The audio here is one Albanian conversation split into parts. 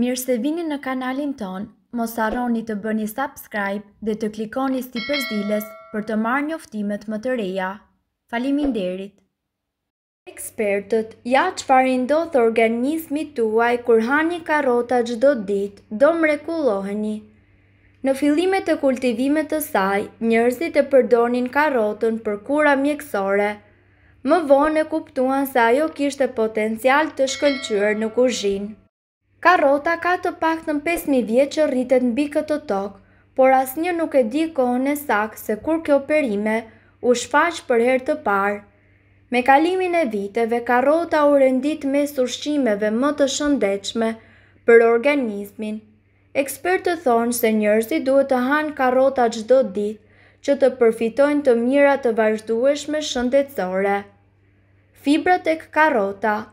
Mirë se vini në kanalin ton, mos arroni të bëni subscribe dhe të klikoni sti përzilës për të marrë një më të reja. Falimin derit! Ekspertët, ja që farindot organizmi tuaj kur hani karota gjdo dit, do mrekulloheni. Në filimet të kultivimet të saj, njërzit e përdonin karotën për kura mjekësore. Më vone kuptuan se ajo kishtë potencial të shkëllqyër në kuzhinë. Karota ka të pak në 5.000 vjetë që rritet në bikët të tokë, por asë një nuk e di kohën e sakë se kur kjo perime u shfaqë për herë të parë. Me kalimin e viteve, karota u rendit me sushqimeve më të shëndechme për organizmin. Ekspertë thonë se njërësi duhet të hanë karota gjdo ditë që të përfitojnë të mira të vazhdueshme shëndetsore. Fibrat e karota –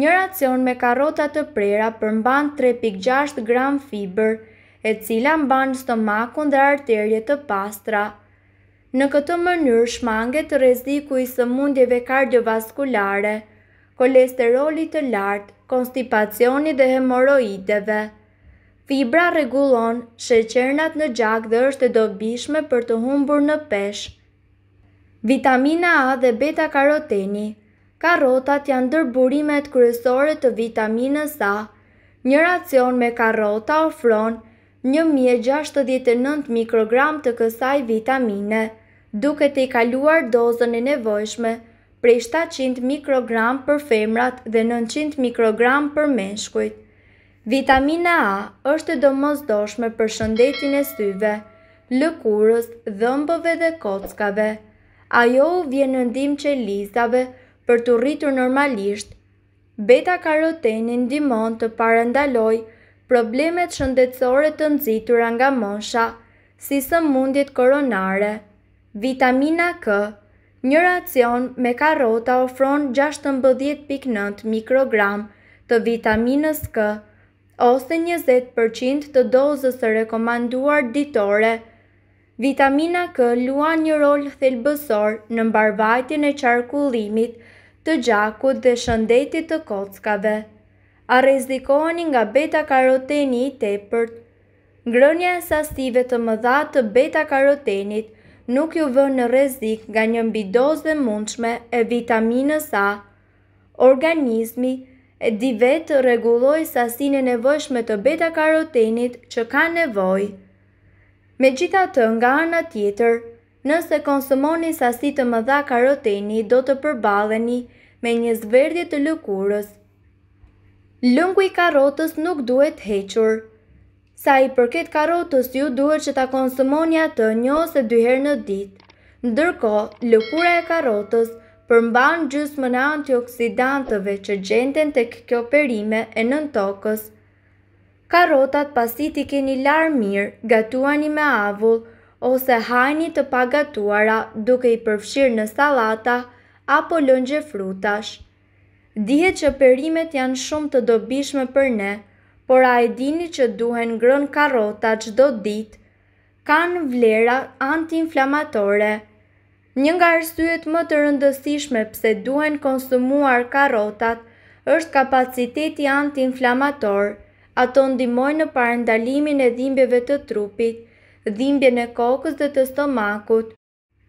Një racion me karotat të prera përmban 3.6 gram fiber, e cila mban stomakun dhe arterje të pastra. Në këtë mënyrë shmanget të reziku i sëmundjeve kardiovaskulare, kolesterolit të lartë, konstipacioni dhe hemoroideve. Fibra regulon sheqernat në gjak dhe është e dobishme për të humbur në peshë. Vitamina A dhe beta-karoteni Karotat janë dërburimet kryesore të vitaminës A. Një racion me karota ofron 1069 mikrogram të kësaj vitamine, duke të i kaluar dozën e nevojshme prej 700 mikrogram për femrat dhe 900 mikrogram për meshkujt. Vitamina A është do mëzdoshme për shëndetin e syve, lëkurës, dhëmbëve dhe kockave. Ajo u vjenë ndim që lizave, për të rritur normalisht, beta karotenin ndimon të parendaloj problemet shëndetësore të nëzitur nga mosha, si së mundjet koronare. Vitamina K, një racion me karota ofron 16.9 mikrogram të vitaminës K, ose 20% të dozës të rekomanduar ditore. Vitamina K luan një rol thelbësor në mbarvajtjën e qarkullimit të gjakut dhe shëndetit të kockave. A rezikoni nga beta karoteni i tepërt? Ngrënja e sastive të mëdha të beta karotenit nuk ju vën në rrezik nga një mbi dozë e mundshme e vitaminës A. Organizmi e di vetë rregulloj sasinë e nevojshme të beta karotenit që ka nevojë. Megjithatë, nga ana tjetër, Nëse konsumoni sasi të mëdha karoteni, do të përbaleni me një zverdje të lëkurës. Lëngu i karotës nuk duhet hequr. Sa i përket karotës ju duhet që ta konsumoni atë një ose dyherë në ditë. Ndërko, lëkura e karotës përmban gjysë më në antioksidantëve që gjenden të kjo perime e nën tokës. Karotat pasit i keni larë mirë, gatuani me avullë, ose hajni të pagatuara duke i përfshirë në salata apo lëngje frutash. Dihet që perimet janë shumë të dobishme për ne, por a e dini që duhen grën karota çdo ditë, kanë vlera antiinflamatore. Një nga arsyet më të rëndësishme pse duhen konsumuar karotat është kapaciteti antiinflamator. Ato ndihmojnë në parandalimin e dhimbjeve të trupit, dhimbje në kokës dhe të stomakut.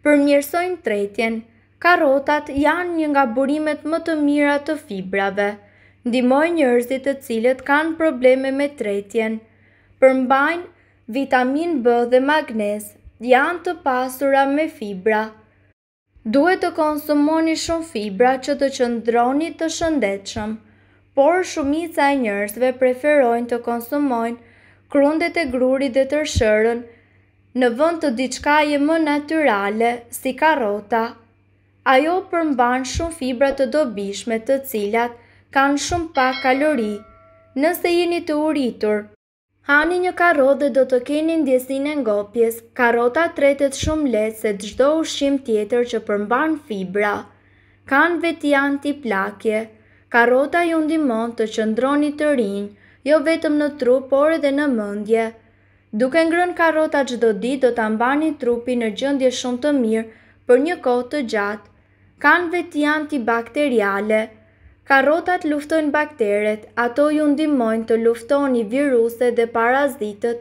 Përmjërsojnë tretjen, karotat janë një nga burimet më të mira të fibrave. Ndimoj njërzit të cilët kanë probleme me tretjen. Përmbajnë vitamin B dhe magnez, janë të pasura me fibra. Duhet të konsumoni shumë fibra që të qëndroni të shëndetshëm, por shumica e njerëzve preferojnë të konsumojnë krundet e grurit dhe tërshërën, në vënd të diçka e më naturale, si karota. Ajo përmban shumë fibra të dobishme të cilat kanë shumë pak kalori. Nëse jeni të uritur, hani një karot dhe do të keni ndjesin e ngopjes, karota tretet shumë letë se të gjdo ushim tjetër që përmban fibra. Kanë veti antiplakje, karota ju ndimon të qëndroni të rinjë, jo vetëm në trup, por edhe në mëndje. Duke ngrën karota çdo ditë do ta mbani trupin në gjendje shumë të mirë për një kohë të gjatë. kanë veti antibakteriale. Karotat luftojnë bakteret, ato ju ndihmojnë të luftoni viruse dhe parazitët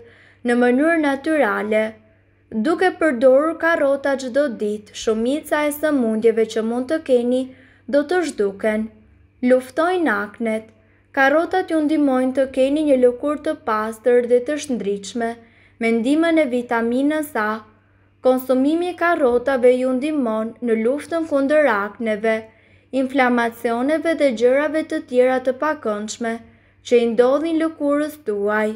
në mënyrë natyrale. Duke përdorur karrota çdo ditë, shumica e sëmundjeve që mund të keni do të zhduken. Luftojnë aknet. Karotat ju ndimojnë të keni një lukur të pastër dhe të shndriqme, me ndime e vitaminës A. Konsumimi karotave ju ndimon në luftën kunder akneve, inflamacioneve dhe gjërave të tjera të pakënçme që i ndodhin lëkurës tuaj.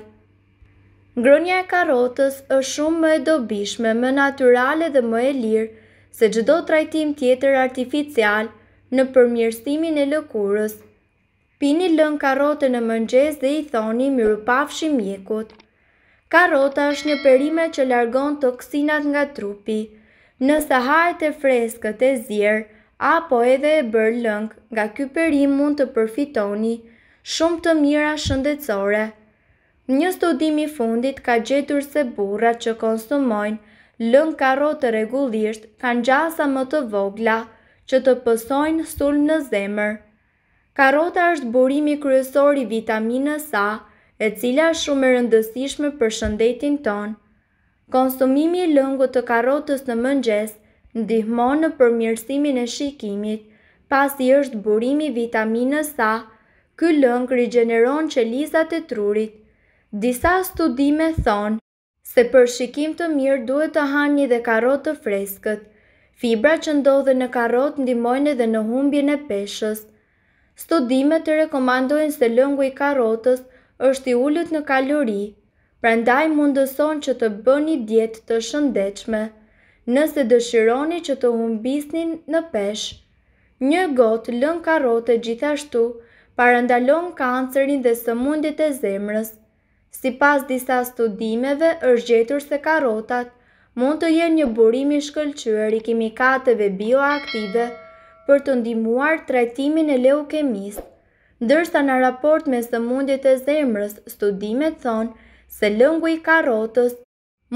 Ngronja e karotës është shumë më e dobishme, më naturale dhe më e lirë se gjdo trajtim tjetër artificial në përmjërstimin e lëkurës pini lën karote në mëngjes dhe i thoni mirë pafshi mjekut. Karota është një perime që largon toksinat nga trupi, nëse hajt e freskët e zjerë, apo edhe e bërë lëng, nga ky perim mund të përfitoni shumë të mira shëndetësore. Një studimi fundit ka gjetur se burra që konsumojnë lënk karote regullisht kanë gjasa më të vogla që të pësojnë sulm në zemër. Karota është burimi kryesor i vitaminës A, e cila është shumë e rëndësishme për shëndetin ton. Konsumimi i lëngut të karotës në mëngjes ndihmon në përmirësimin e shikimit, pasi është burimi i vitaminës A. Ky lëng rigjeneron qelizat e trurit. Disa studime thonë se për shikim të mirë duhet të hani dhe karotë të freskët. Fibra që ndodhen në karotë ndihmojnë edhe në humbjen e peshës studimet të rekomandojnë se lëngu i karotës është i ullët në kalori, prandaj mundëson që të bëni djetë të shëndechme, nëse dëshironi që të humbisnin në peshë. Një gotë lëngë karote gjithashtu parandalon kancerin dhe sëmundit e zemrës. Si pas disa studimeve është gjetur se karotat mund të jenë një burimi shkëllqyër i kimikateve bioaktive, për të ndimuar trajtimin e leukemis. Ndërsa në raport me së e zemrës, studimet thonë se lëngu i karotës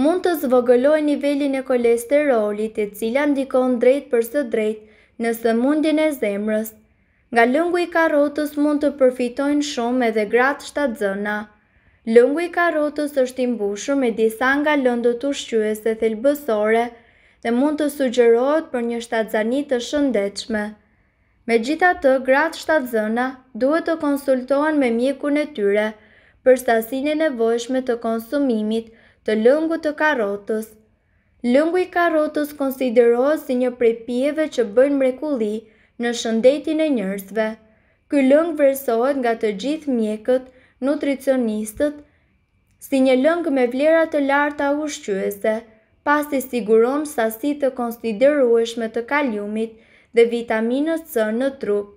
mund të zvogëloj nivelin e kolesterolit e cila ndikon drejt për së drejt në së e zemrës. Nga lëngu i karotës mund të përfitojnë shumë edhe gratë shtatë zëna. Lëngu i karotës është imbushu me disa nga lëndët ushqyese thelbësore, dhe mund të sugjerohet për një shtatzani të shëndechme. Me gjitha të, gratë shtatzëna duhet të konsultohen me mjekun e tyre për stasin e nevojshme të konsumimit të lëngu të karotës. Lëngu i karotës konsiderohet si një prepjeve që bëjnë mrekulli në shëndetin e njërzve. Ky lëng vërsohet nga të gjithë mjekët, nutricionistët, si një lëng me vlerat të larta ushqyese, pas të siguron sasi të konsiderueshme të kaliumit dhe vitaminës C në trup.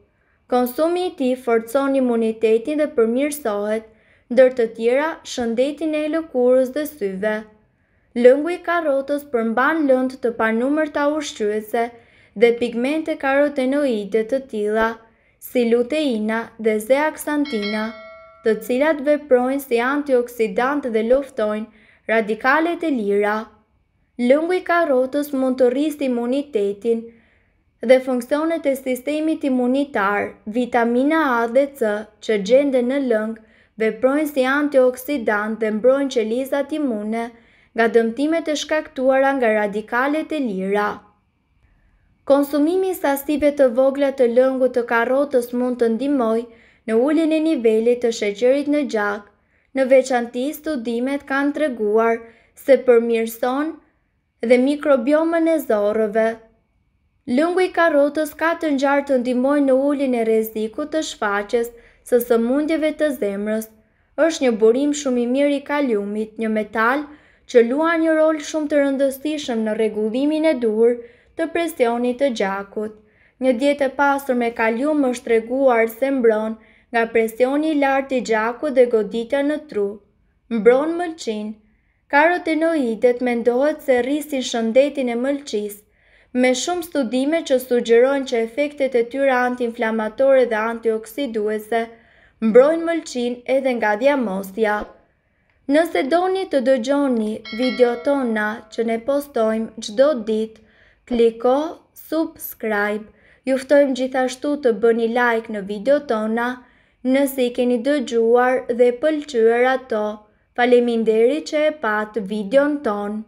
Konsumi i ti forcon imunitetin dhe përmirësohet, ndër të tjera shëndetin e lëkurës dhe syve. Lëngu i karotës përmban lënd të panumër të aushqyese dhe pigmente e karotenoide të tila, si luteina dhe zeaxantina, të cilat veprojnë si antioksidant dhe loftojnë radikalet e lira. Lëngu i karotës mund të rrisë imunitetin dhe funksionet e sistemit imunitar, vitamina A dhe C që gjende në lëngë veprojnë si antioksidant dhe mbrojnë qelizat imune nga dëmtimet e shkaktuara nga radikalet e lira. Konsumimi sastive të vogla të lëngu të karotës mund të ndimoj në ullin e nivelit të sheqerit në gjak, në veçanti studimet kanë treguar se përmirëson mirëson dhe mikrobiomën e zorëve. Lëngu i karotës ka të njartë të ndimoj në ullin e reziku të shfaqes së sëmundjeve të zemrës. është një burim shumë i mirë i kaliumit, një metal që lua një rol shumë të rëndësishëm në reguvimin e dur të presionit të gjakut. Një djetë e pasur me kalium është reguar se mbron nga presioni lartë i gjakut dhe godita në tru. Mbron mëlqinë, Karotenoidet mendohet se rrisin shëndetin e mëlqis, me shumë studime që sugjerojnë që efektet e tyra anti dhe antioksiduese mbrojnë mëlqin edhe nga dhja Nëse do një të dëgjoni video tona që ne postojmë gjdo dit, kliko subscribe, juftojmë gjithashtu të bëni like në video tona nëse i keni dëgjuar dhe pëlqyër ato. Falemi nderi që e patë videon tonë.